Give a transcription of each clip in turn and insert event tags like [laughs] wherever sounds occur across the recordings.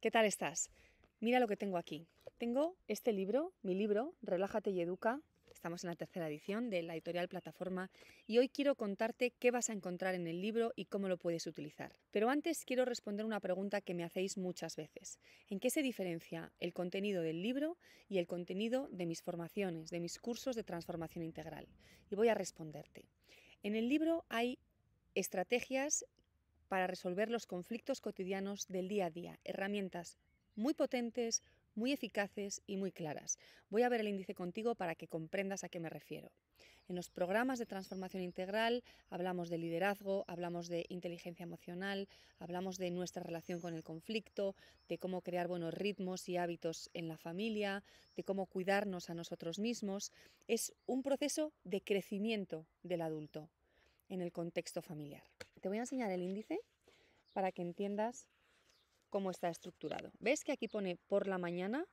¿Qué tal estás? Mira lo que tengo aquí. Tengo este libro, mi libro, Relájate y Educa. Estamos en la tercera edición de la editorial Plataforma y hoy quiero contarte qué vas a encontrar en el libro y cómo lo puedes utilizar. Pero antes quiero responder una pregunta que me hacéis muchas veces. ¿En qué se diferencia el contenido del libro y el contenido de mis formaciones, de mis cursos de transformación integral? Y voy a responderte. En el libro hay estrategias para resolver los conflictos cotidianos del día a día. Herramientas muy potentes, muy eficaces y muy claras. Voy a ver el índice contigo para que comprendas a qué me refiero. En los programas de transformación integral hablamos de liderazgo, hablamos de inteligencia emocional, hablamos de nuestra relación con el conflicto, de cómo crear buenos ritmos y hábitos en la familia, de cómo cuidarnos a nosotros mismos. Es un proceso de crecimiento del adulto en el contexto familiar. Te voy a enseñar el índice para que entiendas cómo está estructurado. ¿Ves que aquí pone por la mañana?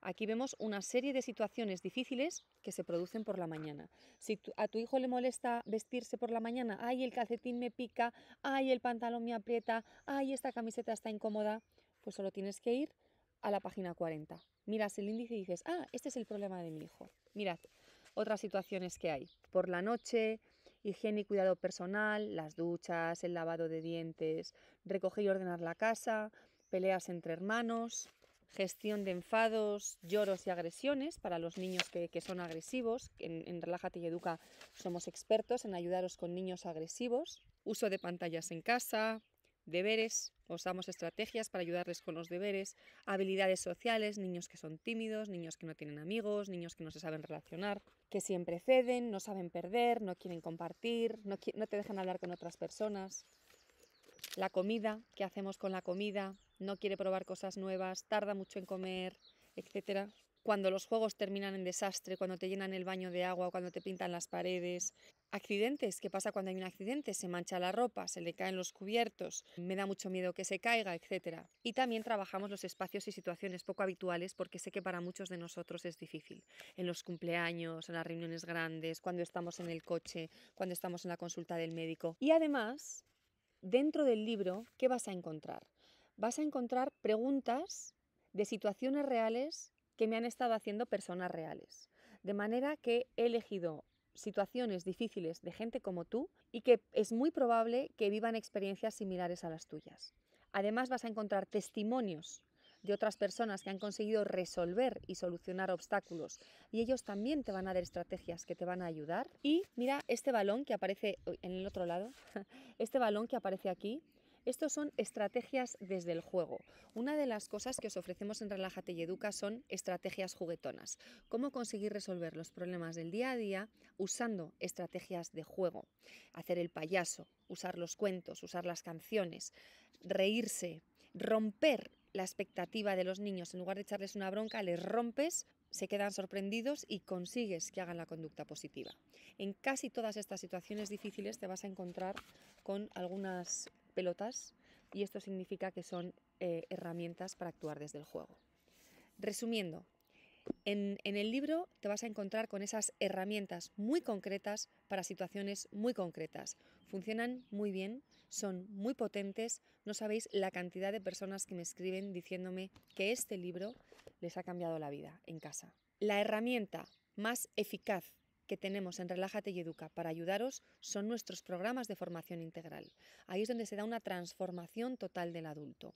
Aquí vemos una serie de situaciones difíciles que se producen por la mañana. Si a tu hijo le molesta vestirse por la mañana, ay, el calcetín me pica, ay, el pantalón me aprieta, ay, esta camiseta está incómoda, pues solo tienes que ir a la página 40. Miras el índice y dices, ah, este es el problema de mi hijo. Mirad, otras situaciones que hay. Por la noche, higiene y cuidado personal, las duchas, el lavado de dientes, recoger y ordenar la casa, peleas entre hermanos, gestión de enfados, lloros y agresiones para los niños que, son agresivos. En, en, Relájate y Educa somos expertos en ayudaros con niños agresivos. Uso de pantallas en casa, deberes, usamos estrategias para ayudarles con los deberes, habilidades sociales, niños que son tímidos, niños que no tienen amigos, niños que no se saben relacionar, que siempre ceden, no saben perder, no quieren compartir, no, no te dejan hablar con otras personas. La comida, ¿qué hacemos con la comida? No quiere probar cosas nuevas, tarda mucho en comer, etcétera cuando los juegos terminan en desastre, cuando te llenan el baño de agua, cuando te pintan las paredes. Accidentes, ¿qué pasa cuando hay un accidente? Se mancha la ropa, se le caen los cubiertos, me da mucho miedo que se caiga, etc. Y también trabajamos los espacios y situaciones poco habituales porque sé que para muchos de nosotros es difícil. En los cumpleaños, en las reuniones grandes, cuando estamos en el coche, cuando estamos en la consulta del médico. Y además, dentro del libro, ¿qué vas a encontrar? Vas a encontrar preguntas de situaciones reales que me han estado haciendo personas reales. De manera que he elegido situaciones difíciles de gente como tú y que es muy probable que vivan experiencias similares a las tuyas. Además vas a encontrar testimonios de otras personas que han conseguido resolver y solucionar obstáculos y ellos también te van a dar estrategias que te van a ayudar. Y mira este balón que aparece en el otro lado, [laughs] este balón que aparece aquí estos son estrategias desde el juego. Una de las cosas que os ofrecemos en Relájate y Educa son estrategias juguetonas. Cómo conseguir resolver los problemas del día a día usando estrategias de juego. Hacer el payaso, usar los cuentos, usar las canciones, reírse, romper la expectativa de los niños. En lugar de echarles una bronca, les rompes se quedan sorprendidos y consigues que hagan la conducta positiva. En casi todas estas situaciones difíciles te vas a encontrar con algunas pelotas y esto significa que son eh, herramientas para actuar desde el juego. Resumiendo, en, el libro te vas a encontrar con esas herramientas muy concretas para situaciones muy concretas. Funcionan muy bien, son muy potentes. No sabéis la cantidad de personas que me escriben diciéndome que este libro les ha cambiado la vida en casa. La herramienta más eficaz que tenemos en Relájate y Educa para ayudaros son nuestros programas de formación integral. Ahí es donde se da una transformación total del adulto.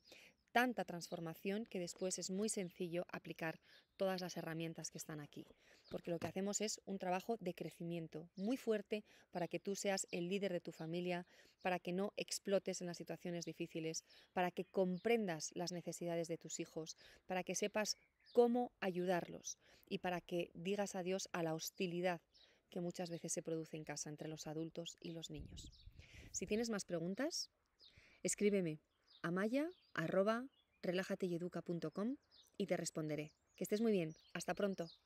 Tanta transformación que después es muy sencillo aplicar todas las herramientas que están aquí, porque lo que hacemos es un trabajo de crecimiento muy fuerte para que tú seas el líder de tu familia, para que no explotes en las situaciones difíciles, para que comprendas las necesidades de tus hijos, para que sepas cómo ayudarlos y para que digas adiós a la hostilidad que muchas veces se produce en casa entre los adultos y los niños. Si tienes más preguntas, escríbeme a maya, y te responderé. Que estés muy bien. Hasta pronto.